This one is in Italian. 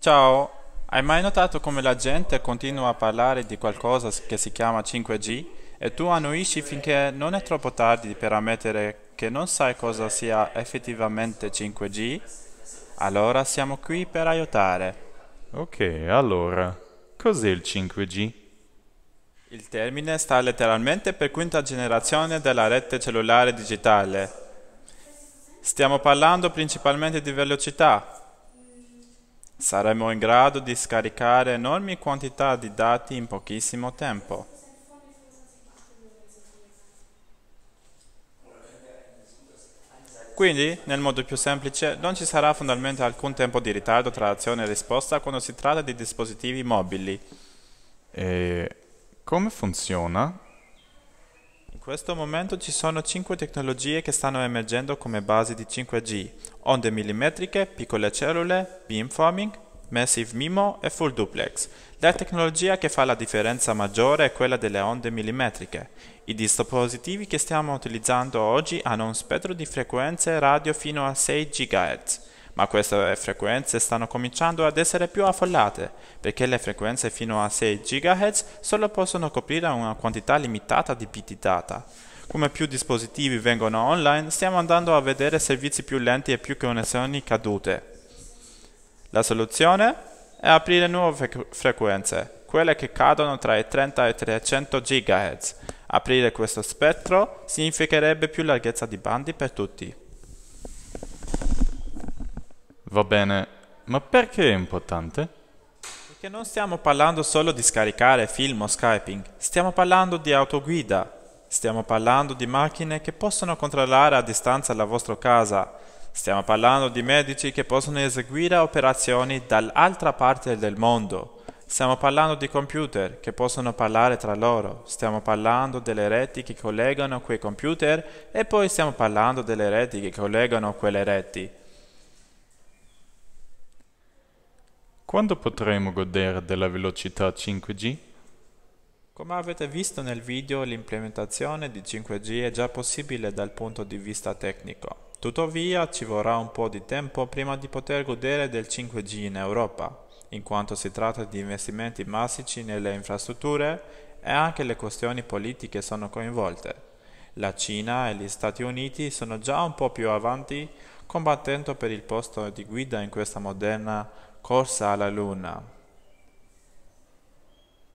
Ciao, hai mai notato come la gente continua a parlare di qualcosa che si chiama 5G e tu annuisci finché non è troppo tardi per ammettere che non sai cosa sia effettivamente 5G? Allora siamo qui per aiutare. Ok, allora, cos'è il 5G? Il termine sta letteralmente per quinta generazione della rete cellulare digitale. Stiamo parlando principalmente di velocità, Saremo in grado di scaricare enormi quantità di dati in pochissimo tempo. Quindi, nel modo più semplice, non ci sarà fondamentalmente alcun tempo di ritardo tra azione e risposta quando si tratta di dispositivi mobili. E come funziona? In questo momento ci sono 5 tecnologie che stanno emergendo come basi di 5G, onde millimetriche, piccole cellule, beamforming, Massive MIMO e Full Duplex. La tecnologia che fa la differenza maggiore è quella delle onde millimetriche. I dispositivi che stiamo utilizzando oggi hanno un spettro di frequenze radio fino a 6 GHz ma queste frequenze stanno cominciando ad essere più affollate, perché le frequenze fino a 6 GHz solo possono coprire una quantità limitata di bit data. Come più dispositivi vengono online, stiamo andando a vedere servizi più lenti e più connessioni cadute. La soluzione è aprire nuove fre frequenze, quelle che cadono tra i 30 e i 300 GHz. Aprire questo spettro significherebbe più larghezza di bandi per tutti. Va bene, ma perché è importante? Perché non stiamo parlando solo di scaricare film o Skyping, stiamo parlando di autoguida, stiamo parlando di macchine che possono controllare a distanza la vostra casa, stiamo parlando di medici che possono eseguire operazioni dall'altra parte del mondo, stiamo parlando di computer che possono parlare tra loro, stiamo parlando delle reti che collegano quei computer e poi stiamo parlando delle reti che collegano quelle reti. Quando potremo godere della velocità 5G? Come avete visto nel video, l'implementazione di 5G è già possibile dal punto di vista tecnico. Tuttavia ci vorrà un po' di tempo prima di poter godere del 5G in Europa, in quanto si tratta di investimenti massicci nelle infrastrutture e anche le questioni politiche sono coinvolte. La Cina e gli Stati Uniti sono già un po' più avanti combattendo per il posto di guida in questa moderna corsa alla Luna.